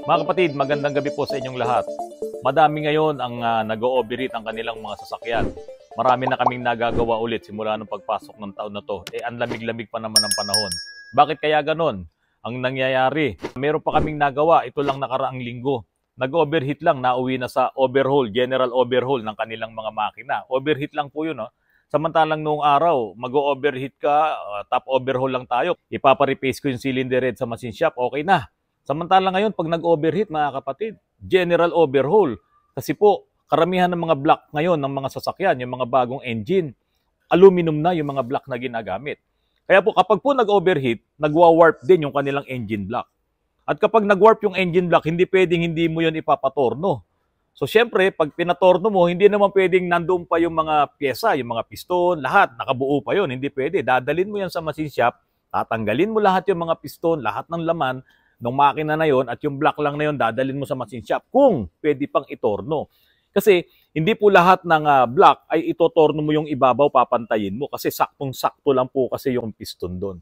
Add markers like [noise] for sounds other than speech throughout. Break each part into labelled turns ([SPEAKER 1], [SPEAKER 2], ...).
[SPEAKER 1] Mga kapatid, magandang gabi po sa inyong lahat. Madami ngayon ang uh, ah, nag-ooverheat ang kanilang mga sasakyan. Marami na kaming nagagawa ulit simula nung pagpasok ng taon na to. Eh, ang lamig-lamig pa naman ang panahon. Bakit kaya ganon? Ang nangyayari, meron pa kaming nagawa, ito lang nakaraang linggo. Nag-overheat lang, nauwi na sa overhaul, general overhaul ng kanilang mga makina. Overheat lang po yun, oh. Samantalang noong araw, mag-overheat ka, uh, top overhaul lang tayo. Ipaparepace ko yung cylinder head sa machine shop, okay na Samantala ngayon, pag nag-overheat, mga kapatid, general overhaul. Kasi po, karamihan ng mga block ngayon ng mga sasakyan, yung mga bagong engine, aluminum na yung mga block na ginagamit. Kaya po, kapag po nag-overheat, nagwa-warp din yung kanilang engine block. At kapag nag-warp yung engine block, hindi pwedeng hindi mo yon ipapatorno. So syempre, pag pinatorno mo, hindi naman pwedeng nandoon pa yung mga pyesa, yung mga piston, lahat, nakabuo pa yon Hindi pwede. Dadalin mo yan sa machine shop, tatanggalin mo lahat yung mga piston, lahat ng laman, ng makina na yon at yung black lang na yon dadalhin mo sa machine shop kung pwede pang itorno. Kasi hindi po lahat ng uh, ah, black ay itotorno mo yung ibabaw, papantayin mo kasi saktong-sakto lang po kasi yung piston doon.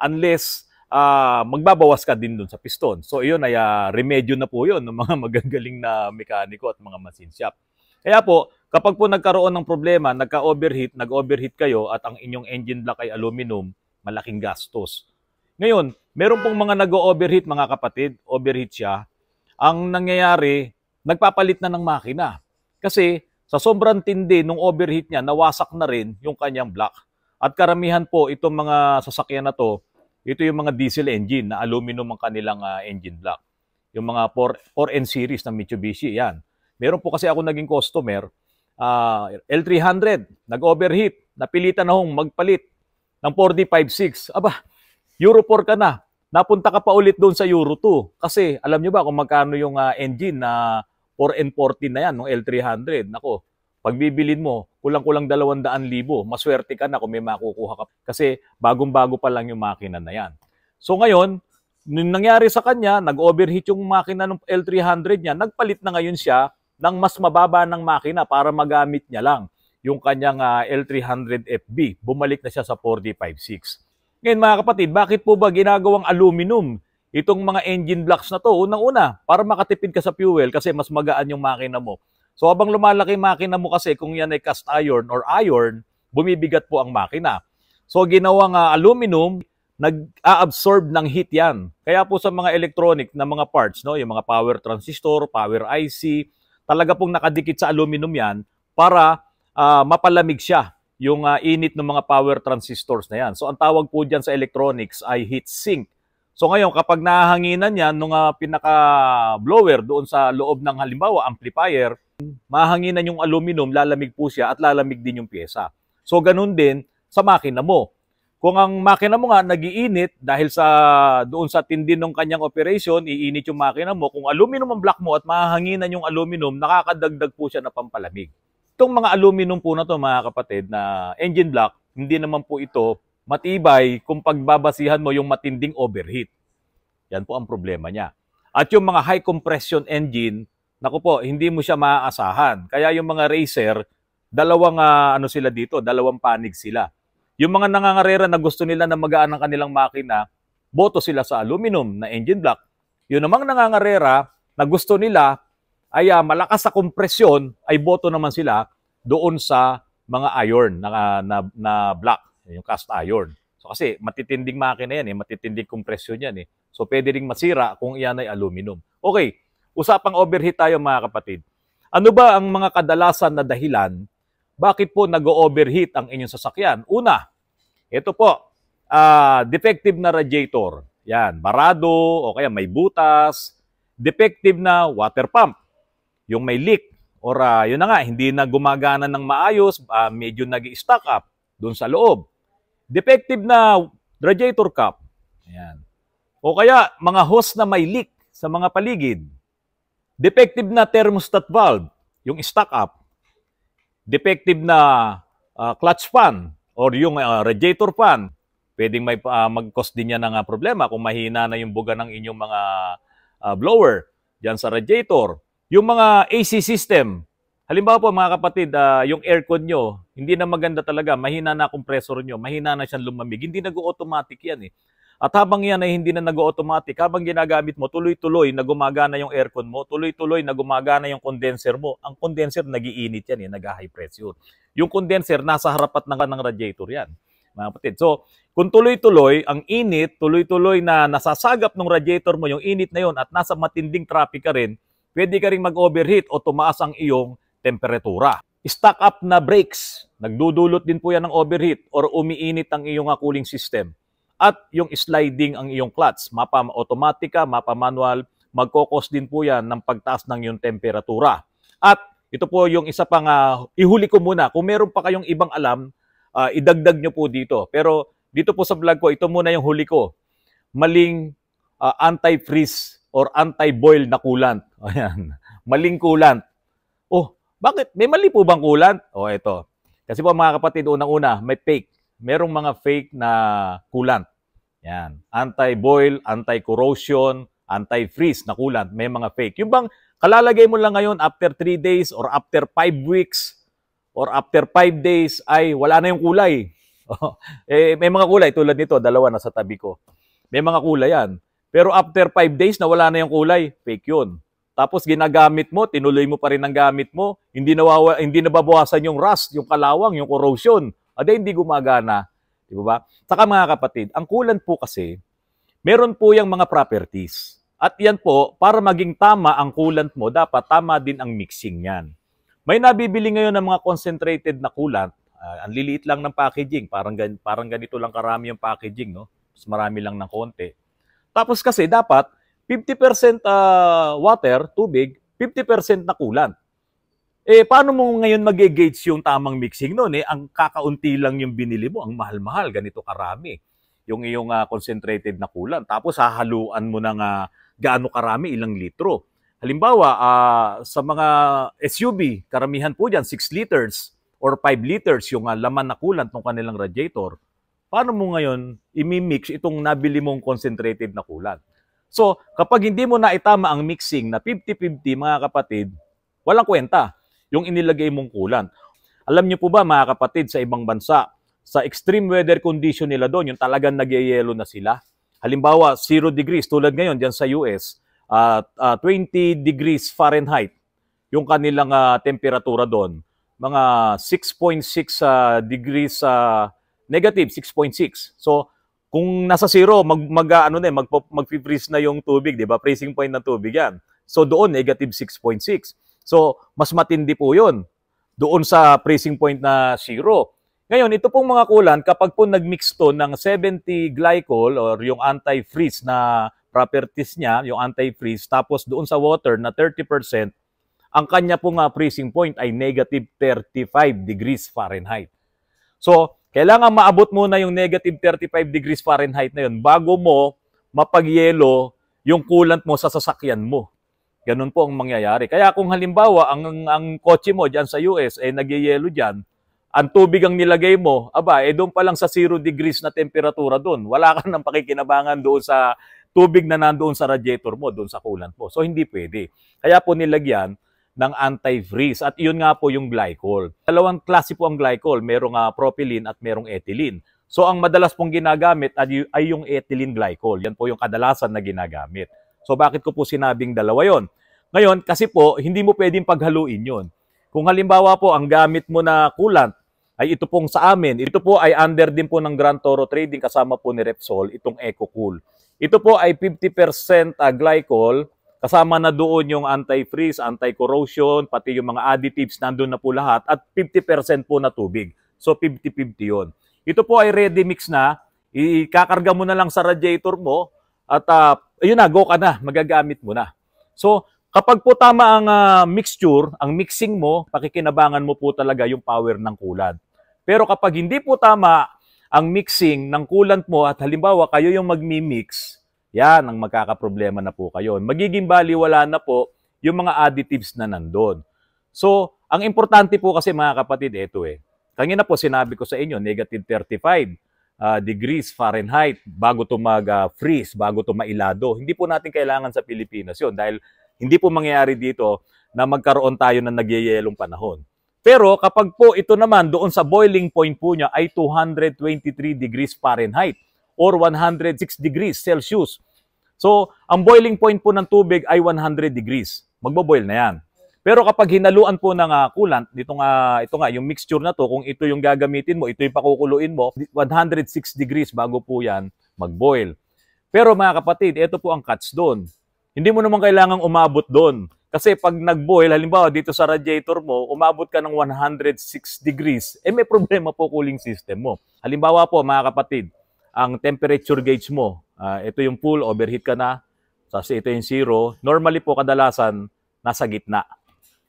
[SPEAKER 1] Unless uh, magbabawas ka din doon sa piston. So yun ay uh, remedyo na po yon ng mga [laughs] magagaling na mekaniko at mga machine shop. Kaya po, kapag po nagkaroon ng problema, nagka-overheat, nag-overheat kayo at ang inyong engine block ay aluminum, malaking gastos. Ngayon, Meron pong mga nag-overheat mga kapatid, overheat siya. Ang nangyayari, nagpapalit na ng makina. Kasi sa sobrang tindi nung overheat niya, nawasak na rin yung kanyang block. At karamihan po itong mga sasakyan na to, ito yung mga diesel engine na aluminum ang kanilang uh, engine block. Yung mga 4, n series ng Mitsubishi, yan. Meron po kasi ako naging customer, uh, ah, L300, nag-overheat, napilitan na hong magpalit ng 4D56. Aba, Euro 4 ka na, napunta ka pa ulit doon sa Euro 2. Kasi alam nyo ba kung magkano yung uh, engine na 4N14 na yan, ng L300. Nako, pag bibilin mo, kulang-kulang 200,000. Maswerte ka na kung may makukuha ka. Kasi bagong-bago pa lang yung makina na yan. So ngayon, nung nangyari sa kanya, nag-overheat yung makina ng L300 niya, nagpalit na ngayon siya ng mas mababa ng makina para magamit niya lang yung kanyang uh, L300 FB. Bumalik na siya sa 4D56. Ngayon mga kapatid, bakit po ba ginagawang aluminum itong mga engine blocks na to? Unang-una, para makatipid ka sa fuel kasi mas magaan yung makina mo. So habang lumalaki makina mo kasi kung yan ay cast iron or iron, bumibigat po ang makina. So ginawang uh, aluminum, nag-absorb ng heat yan. Kaya po sa mga electronic na mga parts, no, yung mga power transistor, power IC, talaga pong nakadikit sa aluminum yan para uh, mapalamig siya yung uh, init ng mga power transistors na yan. So ang tawag po diyan sa electronics ay heat sink. So ngayon kapag nahanginan yan nung uh, pinaka-blower doon sa loob ng halimbawa amplifier, mahanginan yung aluminum, lalamig po siya at lalamig din yung pyesa. So ganun din sa makina mo. Kung ang makina mo nga nagiinit dahil sa doon sa tindi ng kanyang operation, iinit yung makina mo. Kung aluminum ang block mo at mahanginan yung aluminum, nakakadagdag po siya na pampalamig. Itong mga aluminum po na to mga kapatid na engine block, hindi naman po ito matibay kung pagbabasihan mo yung matinding overheat. Yan po ang problema niya. At yung mga high compression engine, naku po, hindi mo siya maaasahan. Kaya yung mga racer, dalawang uh, ano sila dito, dalawang panig sila. Yung mga nangangarera na gusto nila na magaan ang kanilang makina, boto sila sa aluminum na engine block. Yung namang nangangarera na gusto nila ay uh, malakas sa kompresyon, ay boto naman sila doon sa mga iron na, ah, na, na black, yung cast iron. So kasi matitinding makina yan, eh, matitinding kompresyon yan. Eh. So pwede ring masira kung iyan ay aluminum. Okay, usapang overheat tayo mga kapatid. Ano ba ang mga kadalasan na dahilan bakit po nag-overheat ang inyong sasakyan? Una, ito po, uh, defective na radiator. Yan, barado o kaya may butas. Defective na water pump yung may leak or uh, yun na nga, hindi na gumagana ng maayos, uh, medyo nag stack up doon sa loob. Defective na radiator cap. Ayan. O kaya mga hose na may leak sa mga paligid. Defective na thermostat valve, yung stack up. Defective na uh, clutch fan or yung uh, radiator fan. Pwedeng may uh, mag-cause din yan ng uh, problema kung mahina na yung buga ng inyong mga uh, blower diyan sa radiator yung mga AC system, halimbawa po mga kapatid, uh, yung aircon nyo, hindi na maganda talaga, mahina na compressor nyo, mahina na siyang lumamig, hindi nag-automatic yan eh. At habang yan ay hindi na nag-automatic, habang ginagamit mo, tuloy-tuloy na gumagana yung aircon mo, tuloy-tuloy na gumagana yung condenser mo. Ang condenser, nagiinit yan, eh, nag-high pressure. Yung condenser, nasa harapat ng, ng radiator yan, mga kapatid. So, kung tuloy-tuloy, ang init, tuloy-tuloy na nasasagap ng radiator mo, yung init na yon at nasa matinding traffic ka rin, pwede ka rin mag-overheat o tumaas ang iyong temperatura. Stock up na brakes, nagdudulot din po yan ng overheat or umiinit ang iyong cooling system. At yung sliding ang iyong clutch, mapa automatica, mapa manual, magkokos din po yan ng pagtaas ng iyong temperatura. At ito po yung isa pang uh, ihuli ko muna. Kung meron pa kayong ibang alam, uh, idagdag nyo po dito. Pero dito po sa vlog ko, ito muna yung huli ko. Maling uh, anti-freeze or anti-boil na coolant. [laughs] Ayan. Maling coolant. Oh, bakit? May mali po bang coolant? Oh, ito. Kasi po mga kapatid, unang-una, may fake. Merong mga fake na coolant. Yan. Anti-boil, anti-corrosion, anti-freeze na coolant. May mga fake. Yung bang kalalagay mo lang ngayon after 3 days or after 5 weeks or after 5 days ay wala na yung kulay. [laughs] Oh, eh, may mga kulay tulad nito, dalawa na sa tabi ko. May mga kulay yan. Pero after 5 days, nawala na yung kulay. Fake yun. Tapos ginagamit mo, tinuloy mo pa rin ang gamit mo, hindi, nawawa, hindi nababawasan yung rust, yung kalawang, yung corrosion. Ade, hindi gumagana. Di ba ba? Saka mga kapatid, ang kulan po kasi, meron po yung mga properties. At yan po, para maging tama ang coolant mo, dapat tama din ang mixing niyan. May nabibili ngayon ng mga concentrated na coolant, uh, ah, ang liliit lang ng packaging, parang, gan parang ganito lang karami yung packaging, no? mas marami lang ng konti. Tapos kasi dapat 50% uh, ah, water, tubig, 50% na coolant. Eh, paano mo ngayon mag-gauge yung tamang mixing noon? Eh, ang kakaunti lang yung binili mo, ang mahal-mahal, ganito karami. Yung iyong uh, concentrated na coolant. Tapos hahaluan mo ng uh, gaano karami, ilang litro. Halimbawa, uh, sa mga SUV, karamihan po dyan, 6 liters or 5 liters yung uh, laman na coolant ng kanilang radiator paano mo ngayon imimix itong nabili mong concentrated na kulat? So, kapag hindi mo na itama ang mixing na 50-50, mga kapatid, walang kwenta yung inilagay mong kulan. Alam niyo po ba, mga kapatid, sa ibang bansa, sa extreme weather condition nila doon, yung talagang nagyayelo na sila. Halimbawa, 0 degrees, tulad ngayon diyan sa US, uh, uh, 20 degrees Fahrenheit yung kanilang uh, temperatura doon. Mga 6.6 uh, ah, degrees uh, negative 6.6. So, kung nasa zero, mag, mag, ah, ano na, mag, eh, mag-freeze na yung tubig, di ba? Freezing point ng tubig yan. So, doon, negative 6.6. So, mas matindi po yun doon sa freezing point na zero. Ngayon, ito pong mga kulan, kapag po nag-mix to ng 70 glycol or yung anti-freeze na properties niya, yung anti-freeze, tapos doon sa water na 30%, ang kanya pong uh, freezing point ay negative 35 degrees Fahrenheit. So, kailangan maabot muna yung negative 35 degrees Fahrenheit na yun bago mo mapagyelo yung coolant mo sa sasakyan mo. Ganun po ang mangyayari. Kaya kung halimbawa ang, ang, ang kotse mo diyan sa US ay eh, nagyeyelo diyan, ang tubig ang nilagay mo, aba, eh doon pa lang sa 0 degrees na temperatura doon. Wala ka nang pakikinabangan doon sa tubig na nandoon sa radiator mo, doon sa coolant mo. So hindi pwede. Kaya po nilagyan ng antifreeze at iyon nga po yung glycol. Dalawang klase po ang glycol, merong uh, propylene at merong ethylene. So ang madalas pong ginagamit ay yung ethylene glycol. Yan po yung kadalasan na ginagamit. So bakit ko po sinabing dalawa yon? Ngayon, kasi po, hindi mo pwedeng paghaluin yon. Kung halimbawa po, ang gamit mo na coolant ay ito pong sa amin. Ito po ay under din po ng Grand Toro Trading kasama po ni Repsol, itong EcoCool. Ito po ay 50% ah, glycol, Kasama na doon yung anti-freeze, anti-corrosion, pati yung mga additives, nandun na po lahat, at 50% po na tubig. So 50-50 yon. Ito po ay ready mix na, ikakarga mo na lang sa radiator mo, at uh, ayun na, go ka na, magagamit mo na. So kapag po tama ang uh, mixture, ang mixing mo, pakikinabangan mo po talaga yung power ng kulad. Pero kapag hindi po tama ang mixing ng coolant mo at halimbawa kayo yung magmi-mix, yan ang magkakaproblema na po kayo. Magiging baliwala na po yung mga additives na nandun. So, ang importante po kasi mga kapatid, ito eh. Kanina po sinabi ko sa inyo, negative 35 uh, ah, degrees Fahrenheit bago to mag-freeze, ah, uh, bago to mailado. Hindi po natin kailangan sa Pilipinas yon dahil hindi po mangyayari dito na magkaroon tayo ng nagyayelong panahon. Pero kapag po ito naman doon sa boiling point po niya ay 223 degrees Fahrenheit or 106 degrees Celsius. So, ang boiling point po ng tubig ay 100 degrees. Magbo-boil na yan. Pero kapag hinaluan po ng uh, coolant, dito nga, ito nga, yung mixture na to, kung ito yung gagamitin mo, ito yung pakukuluin mo, 106 degrees bago po yan mag-boil. Pero mga kapatid, ito po ang catch doon. Hindi mo naman kailangang umabot doon. Kasi pag nag-boil, halimbawa dito sa radiator mo, umabot ka ng 106 degrees, eh may problema po cooling system mo. Halimbawa po mga kapatid, ang temperature gauge mo. Uh, ito yung pool, overheat ka na. Tapos ito yung zero. Normally po kadalasan, nasa gitna.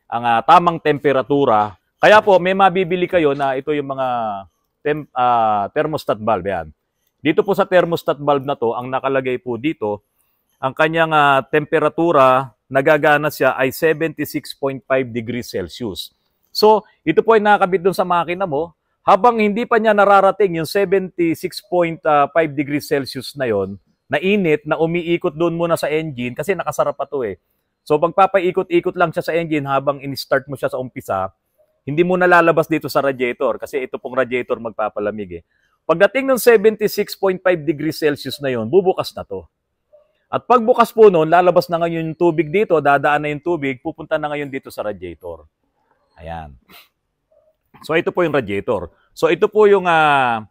[SPEAKER 1] Ang uh, tamang temperatura. Kaya po, may mabibili kayo na ito yung mga tem, uh, thermostat valve. Yan. Dito po sa thermostat valve na to, ang nakalagay po dito, ang kanyang uh, temperatura nagagana siya ay 76.5 degrees Celsius. So, ito po ay nakakabit doon sa makina mo habang hindi pa niya nararating yung 76.5 degrees Celsius na yon, na init, na umiikot doon muna sa engine kasi nakasarap pa to eh. So pagpapaikot-ikot lang siya sa engine habang in-start mo siya sa umpisa, hindi mo nalalabas dito sa radiator kasi ito pong radiator magpapalamig eh. Pagdating ng 76.5 degrees Celsius na yon, bubukas na to. At pagbukas po noon, lalabas na ngayon yung tubig dito, dadaan na yung tubig, pupunta na ngayon dito sa radiator. Ayan. So ito po yung radiator. So ito po yung uh,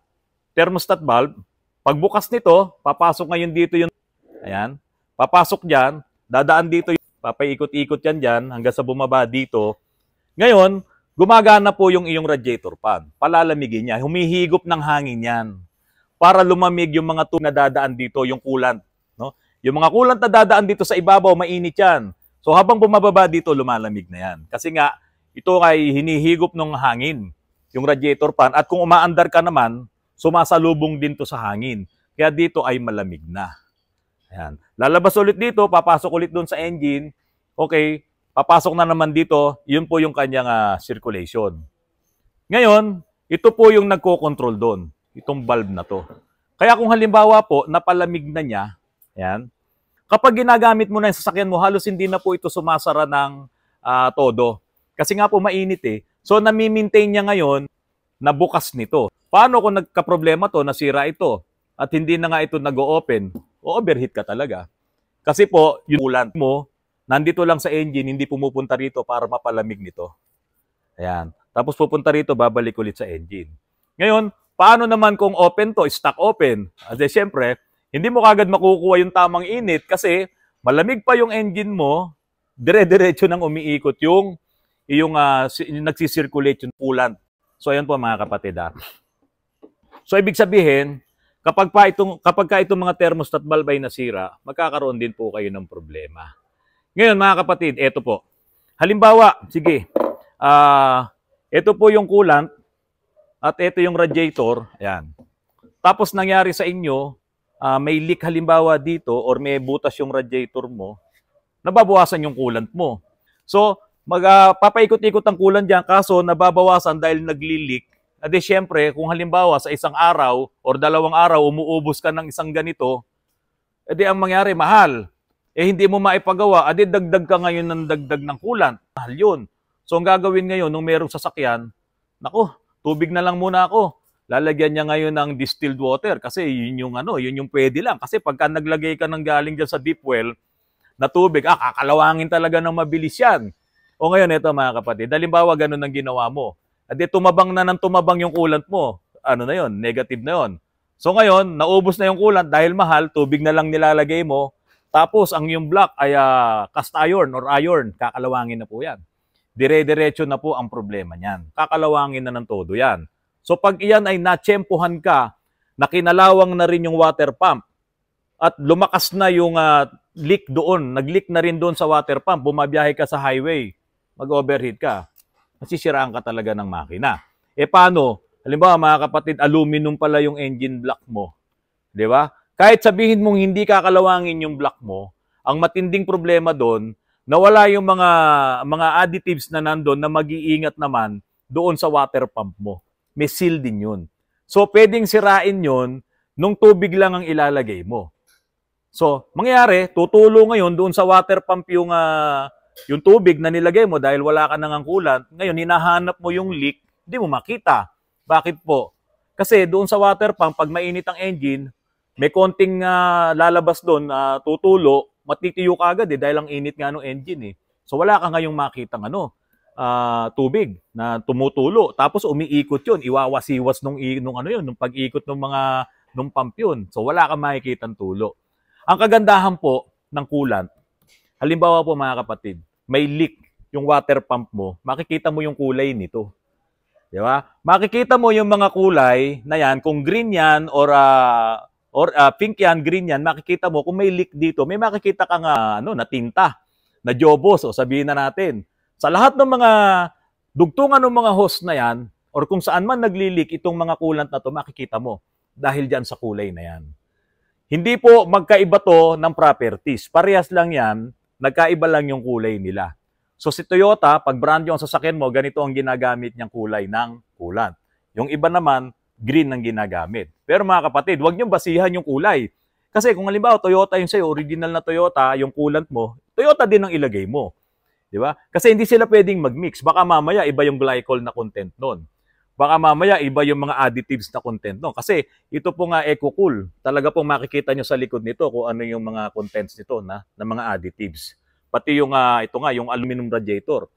[SPEAKER 1] thermostat valve. Pagbukas nito, papasok ngayon dito yung ayan, papasok diyan, dadaan dito yung papaikot-ikot yan diyan hanggang sa bumaba dito. Ngayon, gumagana po yung iyong radiator fan. Palalamigin niya, humihigop ng hangin yan para lumamig yung mga tubig na dadaan dito, yung coolant, no? Yung mga coolant na dadaan dito sa ibabaw, mainit yan. So habang bumababa dito, lumalamig na yan. Kasi nga ito ay hinihigop ng hangin, yung radiator fan. At kung umaandar ka naman, sumasalubong din to sa hangin. Kaya dito ay malamig na. Ayan. Lalabas ulit dito, papasok ulit doon sa engine. Okay, papasok na naman dito. Yun po yung kanyang uh, circulation. Ngayon, ito po yung nagko-control doon. Itong valve na to. Kaya kung halimbawa po, napalamig na niya, ayan, kapag ginagamit mo na yung sasakyan mo, halos hindi na po ito sumasara ng uh, todo kasi nga po mainit eh. So nami-maintain niya ngayon na bukas nito. Paano kung nagka-problema to, nasira ito, at hindi na nga ito nag-o-open, overheat ka talaga. Kasi po, yung ulan mo, nandito lang sa engine, hindi pumupunta rito para mapalamig nito. Ayan. Tapos pupunta rito, babalik ulit sa engine. Ngayon, paano naman kung open to, stock open? Kasi syempre, hindi mo kagad makukuha yung tamang init kasi malamig pa yung engine mo, dire-diretso nang umiikot yung yung, uh, yung nagsisirculate yung coolant. So ayun po mga kapatid. Ha? Ah. So ibig sabihin, kapag pa itong kapag ka itong mga thermostat valve ay nasira, magkakaroon din po kayo ng problema. Ngayon mga kapatid, ito po. Halimbawa, sige. Ah, uh, ito po yung coolant at ito yung radiator, ayan. Tapos nangyari sa inyo, uh, may leak halimbawa dito or may butas yung radiator mo, nababawasan yung coolant mo. So, Magpapaikot-ikot uh, ang kulang dyan kaso nababawasan dahil nagli-leak. Ade syempre, kung halimbawa sa isang araw or dalawang araw umuubos ka ng isang ganito, edi eh ang mangyari mahal. Eh hindi mo maipagawa, ade ah dagdag ka ngayon ng dagdag ng kulang. Mahal yun. So ang gagawin ngayon nung merong sasakyan, nako, tubig na lang muna ako. Lalagyan niya ngayon ng distilled water kasi yun yung ano, yun yung pwede lang. Kasi pagka naglagay ka ng galing diyan sa deep well na tubig, ah, kakalawangin talaga ng mabilis yan. O ngayon, ito mga kapatid, halimbawa ganun ang ginawa mo. At di tumabang na ng tumabang yung coolant mo. Ano na yon Negative na yon So ngayon, naubos na yung coolant dahil mahal, tubig na lang nilalagay mo. Tapos ang yung block ay uh, cast iron or iron, kakalawangin na po yan. Dire-diretso na po ang problema niyan. Kakalawangin na ng todo yan. So pag iyan ay natsempuhan ka, nakinalawang na rin yung water pump at lumakas na yung uh, leak doon, nag-leak na rin doon sa water pump, bumabiyahe ka sa highway, mag-overheat ka. Masisiraan ka talaga ng makina. E paano? Halimbawa mga kapatid, aluminum pala yung engine block mo. Di ba? Kahit sabihin mong hindi kakalawangin yung block mo, ang matinding problema doon, nawala yung mga mga additives na nandoon na mag-iingat naman doon sa water pump mo. May seal din yun. So, pwedeng sirain yun nung tubig lang ang ilalagay mo. So, mangyari, tutulo ngayon doon sa water pump yung uh, yung tubig na nilagay mo dahil wala ka nang angkulan, ngayon hinahanap mo yung leak, hindi mo makita. Bakit po? Kasi doon sa water pump, pag mainit ang engine, may konting uh, lalabas doon, uh, tutulo, matitiyo ka agad eh, dahil ang init nga ng engine eh. So wala ka ngayong makita ng ano, uh, tubig na tumutulo. Tapos umiikot yun, iwawasiwas nung, nung ano yun, nung pag-ikot ng mga nung pump yun. So wala kang makikitang tulo. Ang kagandahan po ng coolant, Halimbawa po mga kapatid, may leak yung water pump mo, makikita mo yung kulay nito. Di ba? Makikita mo yung mga kulay na yan, kung green yan or uh, or uh, pink yan, green yan, makikita mo kung may leak dito, may makikita kang uh, ano, na tinta, na jobos o sabihin na natin. Sa lahat ng mga dugtungan ng mga host na yan, or kung saan man nagli-leak itong mga coolant na to, makikita mo dahil diyan sa kulay na yan. Hindi po magkaiba to ng properties. Parehas lang yan Nagkaiba lang yung kulay nila. So si Toyota, pag brand yung sasakyan mo, ganito ang ginagamit niyang kulay ng coolant. Yung iba naman, green ang ginagamit. Pero mga kapatid, huwag niyong basihan yung kulay. Kasi kung halimbawa Toyota yung sa'yo, original na Toyota, yung coolant mo, Toyota din ang ilagay mo. Di ba? Kasi hindi sila pwedeng mag-mix. Baka mamaya iba yung glycol na content noon baka mamaya iba yung mga additives na content no kasi ito po nga eco cool talaga pong makikita nyo sa likod nito kung ano yung mga contents nito na ng mga additives pati yung uh, ito nga yung aluminum radiator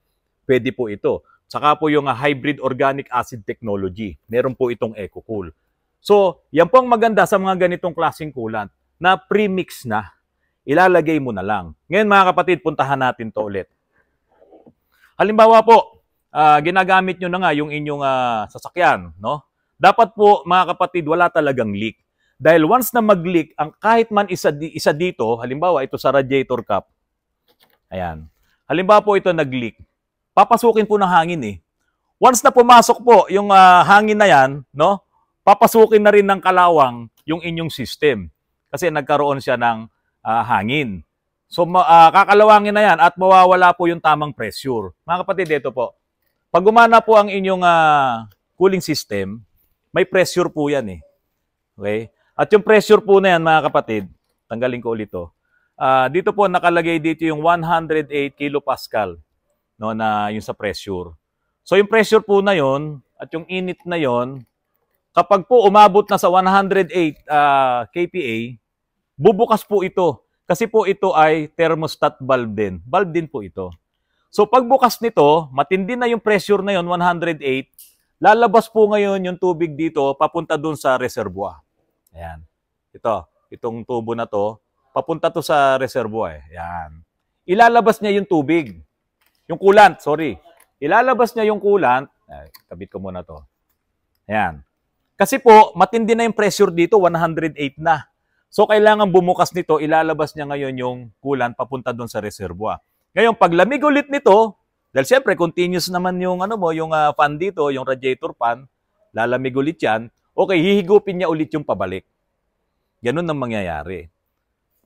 [SPEAKER 1] pwede po ito saka po yung uh, hybrid organic acid technology meron po itong eco cool so yan po ang maganda sa mga ganitong klaseng coolant na premix na ilalagay mo na lang ngayon mga kapatid puntahan natin to ulit halimbawa po uh, ginagamit nyo na nga yung inyong uh, sasakyan, no? Dapat po, mga kapatid, wala talagang leak. Dahil once na mag-leak, ang kahit man isa, isa dito, halimbawa ito sa radiator cup, ayan, halimbawa po ito nag-leak, papasukin po ng hangin eh. Once na pumasok po yung uh, hangin na yan, no, papasukin na rin ng kalawang yung inyong system kasi nagkaroon siya ng uh, hangin. So uh, kakalawangin na yan at mawawala po yung tamang pressure. Mga kapatid, ito po, pag gumana po ang inyong uh, cooling system, may pressure po yan eh. Okay? At yung pressure po na yan mga kapatid, tanggalin ko ulit to. Uh, dito po nakalagay dito yung 108 kilopascal no, na yung sa pressure. So yung pressure po na yon at yung init na yon kapag po umabot na sa 108 uh, ah, kPa, bubukas po ito. Kasi po ito ay thermostat valve din. Valve din po ito. So pagbukas nito, matindi na yung pressure na yon 108, lalabas po ngayon yung tubig dito papunta dun sa reservoir. Ayan. Ito, itong tubo na to, papunta to sa reservoir. Eh. Ayan. Ilalabas niya yung tubig. Yung coolant, sorry. Ilalabas niya yung coolant. Ay, kabit ko muna to. Ayan. Kasi po, matindi na yung pressure dito, 108 na. So, kailangan bumukas nito, ilalabas niya ngayon yung coolant papunta doon sa reservoir. Ngayon, paglamig ulit nito, dahil siyempre continuous naman yung ano mo, yung uh, fan dito, yung radiator fan, lalamig ulit yan, okay, hihigupin niya ulit yung pabalik. Ganun ang mangyayari.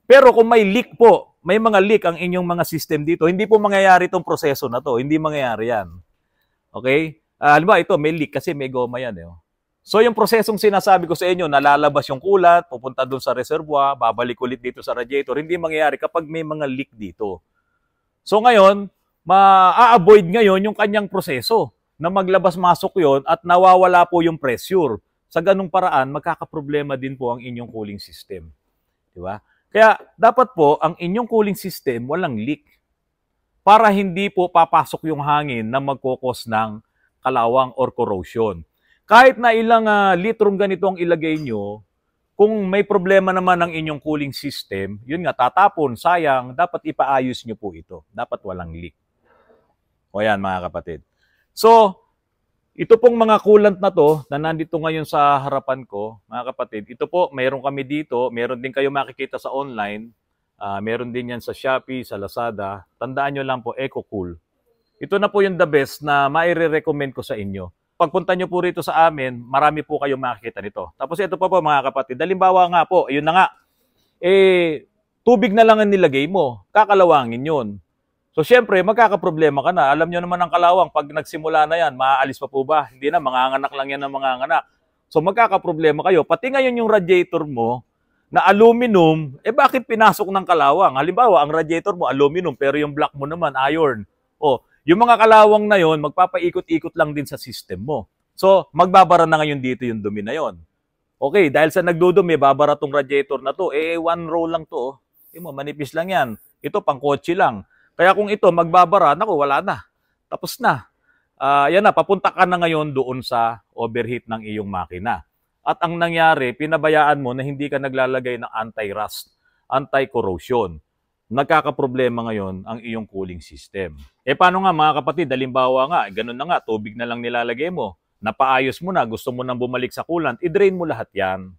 [SPEAKER 1] Pero kung may leak po, may mga leak ang inyong mga system dito, hindi po mangyayari itong proseso na to. Hindi mangyayari yan. Okay? Uh, halimbawa, ito, may leak kasi may goma yan. Eh. Oh. So, yung prosesong sinasabi ko sa inyo, nalalabas yung kulat, pupunta doon sa reservoir, babalik ulit dito sa radiator, hindi mangyayari kapag may mga leak dito. So ngayon, ma-avoid ngayon yung kanyang proseso na maglabas-masok yon at nawawala po yung pressure. Sa ganung paraan, magkakaproblema din po ang inyong cooling system. Di ba? Kaya dapat po ang inyong cooling system walang leak para hindi po papasok yung hangin na magkokos ng kalawang or corrosion. Kahit na ilang uh, litrong ganito ang ilagay nyo, kung may problema naman ng inyong cooling system, yun nga, tatapon, sayang, dapat ipaayos nyo po ito. Dapat walang leak. O yan, mga kapatid. So, ito pong mga coolant na to na nandito ngayon sa harapan ko, mga kapatid, ito po, mayroon kami dito, mayroon din kayo makikita sa online, uh, ah, mayroon din yan sa Shopee, sa Lazada. Tandaan nyo lang po, EcoCool. Ito na po yung the best na maire-recommend ko sa inyo pagpunta nyo po rito sa amin, marami po kayong makikita nito. Tapos ito pa po mga kapatid, halimbawa nga po, yun na nga, eh, tubig na lang ang nilagay mo, kakalawangin yun. So syempre, magkakaproblema ka na. Alam nyo naman ang kalawang, pag nagsimula na yan, maaalis pa po ba? Hindi na, manganganak lang yan ng manganganak. So magkakaproblema kayo. Pati ngayon yung radiator mo, na aluminum, eh bakit pinasok ng kalawang? Halimbawa, ang radiator mo aluminum pero yung black mo naman iron. O, oh, yung mga kalawang na yon, magpapaikot-ikot lang din sa system mo. So, magbabara na ngayon dito yung dumi na yon. Okay, dahil sa nagdudumi, babara tong radiator na to. Eh, one row lang to. Oh. mo, manipis lang yan. Ito, pang kotse lang. Kaya kung ito, magbabara, naku, wala na. Tapos na. Uh, yan na, papunta ka na ngayon doon sa overheat ng iyong makina. At ang nangyari, pinabayaan mo na hindi ka naglalagay ng anti-rust, anti-corrosion nagkakaproblema ngayon ang iyong cooling system. Eh paano nga mga kapatid, halimbawa nga, eh, ganun na nga, tubig na lang nilalagay mo, napaayos mo na, gusto mo nang bumalik sa coolant, i-drain mo lahat yan.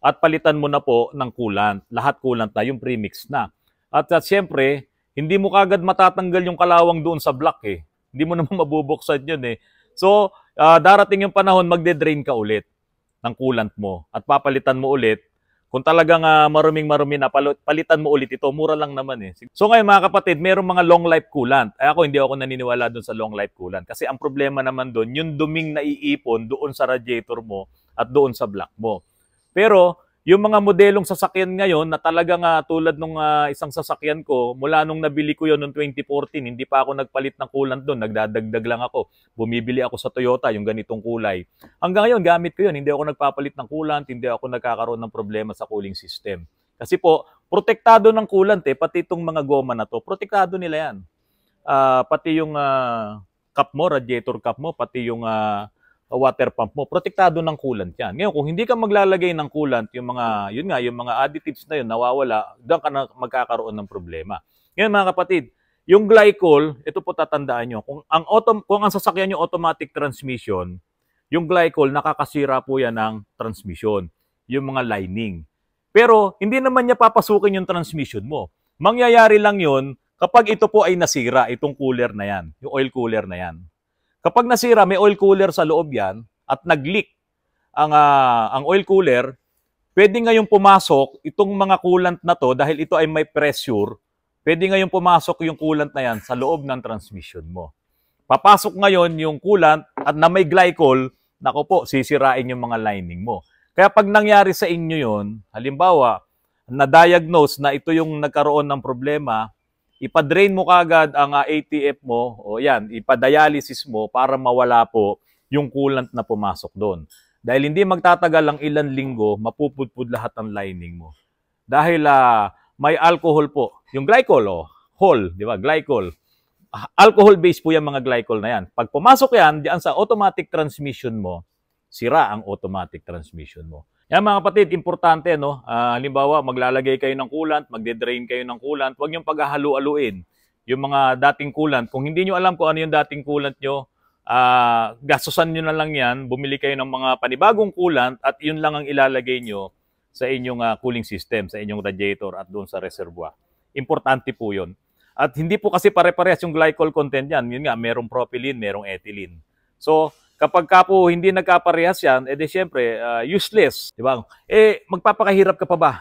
[SPEAKER 1] At palitan mo na po ng coolant, lahat coolant na, yung premix na. At, at siyempre, hindi mo kagad matatanggal yung kalawang doon sa block eh. Hindi mo [laughs] naman mabubuksan yun eh. So, uh, darating yung panahon, magde-drain ka ulit ng coolant mo at papalitan mo ulit kung talagang uh, maruming-marumi na, palitan mo ulit ito. Mura lang naman eh. So ngayon mga kapatid, mayroong mga long life coolant. Ay ako, hindi ako naniniwala doon sa long life coolant. Kasi ang problema naman doon, yung duming naiipon doon sa radiator mo at doon sa block mo. Pero yung mga modelong sasakyan ngayon na talagang uh, tulad nung uh, isang sasakyan ko, mula nung nabili ko yon noong 2014, hindi pa ako nagpalit ng kulant doon, nagdadagdag lang ako. Bumibili ako sa Toyota, yung ganitong kulay. Hanggang ngayon, gamit ko yon hindi ako nagpapalit ng kulant, hindi ako nagkakaroon ng problema sa cooling system. Kasi po, protektado ng kulant eh, pati itong mga goma na to, protektado nila yan. Uh, pati yung uh, cup mo, radiator cup mo, pati yung uh, water pump mo, protektado ng coolant yan. Ngayon, kung hindi ka maglalagay ng coolant, yung mga, yun nga, yung mga additives na 'yon nawawala, doon ka na magkakaroon ng problema. Ngayon, mga kapatid, yung glycol, ito po tatandaan niyo, kung ang, auto, kung ang sasakyan nyo automatic transmission, yung glycol, nakakasira po yan ng transmission, yung mga lining. Pero, hindi naman niya papasukin yung transmission mo. Mangyayari lang 'yon kapag ito po ay nasira, itong cooler na yan, yung oil cooler na yan. Kapag nasira, may oil cooler sa loob yan at nag-leak ang, uh, ang oil cooler, pwede ngayong pumasok itong mga coolant na to dahil ito ay may pressure, pwede ngayong pumasok yung coolant na yan sa loob ng transmission mo. Papasok ngayon yung coolant at na may glycol, nako po, sisirain yung mga lining mo. Kaya pag nangyari sa inyo yon halimbawa, na-diagnose na ito yung nagkaroon ng problema, ipadrain mo kagad ang ATF ah, mo, o yan, ipadialysis mo para mawala po yung coolant na pumasok doon. Dahil hindi magtatagal ang ilan linggo, mapupudpud lahat ng lining mo. Dahil uh, may alcohol po. Yung glycol, oh, hol, di ba? Glycol. Alcohol-based po yung mga glycol na yan. Pag pumasok yan, diyan sa automatic transmission mo, sira ang automatic transmission mo. Yan mga kapatid, importante no. Uh, halimbawa, maglalagay kayo ng coolant, magde-drain kayo ng coolant, huwag niyo paghahalu-aluin yung mga dating coolant. Kung hindi niyo alam kung ano yung dating coolant niyo, uh, gastusan niyo na lang 'yan, bumili kayo ng mga panibagong coolant at 'yun lang ang ilalagay niyo sa inyong uh, cooling system, sa inyong radiator at doon sa reservoir. Importante po 'yun. At hindi po kasi pare-parehas yung glycol content niyan. Yun nga, merong propylene, merong ethylene. So, Kapag ka po hindi nagkaparehas yan, edi eh, siyempre, uh, ah, useless. Di ba? Eh, magpapakahirap ka pa ba?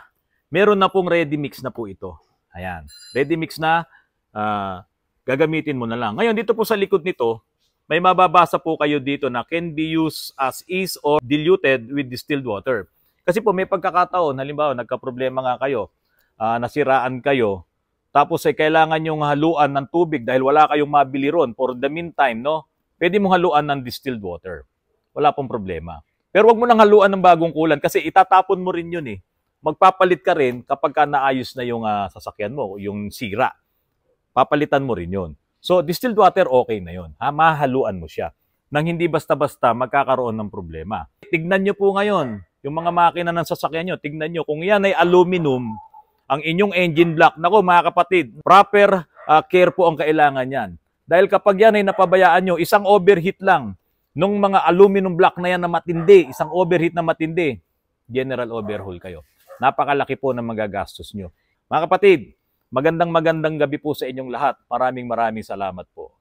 [SPEAKER 1] Meron na pong ready mix na po ito. Ayan. Ready mix na, uh, gagamitin mo na lang. Ngayon, dito po sa likod nito, may mababasa po kayo dito na can be used as is or diluted with distilled water. Kasi po may pagkakataon, halimbawa nagka-problema nga kayo, uh, nasiraan kayo, tapos ay eh, kailangan yung haluan ng tubig dahil wala kayong mabili ron for the meantime, no? pwede mong haluan ng distilled water. Wala pong problema. Pero wag mo nang haluan ng bagong kulan kasi itatapon mo rin yun eh. Magpapalit ka rin kapag ka naayos na yung uh, sasakyan mo, yung sira. Papalitan mo rin yun. So, distilled water, okay na yun. Ha? Mahaluan mo siya. Nang hindi basta-basta magkakaroon ng problema. Tignan nyo po ngayon, yung mga makina ng sasakyan nyo, tignan nyo, kung yan ay aluminum, ang inyong engine block, nako mga kapatid, proper uh, care po ang kailangan yan. Dahil kapag yan ay napabayaan nyo, isang overheat lang nung mga aluminum block na yan na matindi, isang overheat na matindi, general overhaul kayo. Napakalaki po ng magagastos nyo. Mga kapatid, magandang magandang gabi po sa inyong lahat. Maraming maraming salamat po.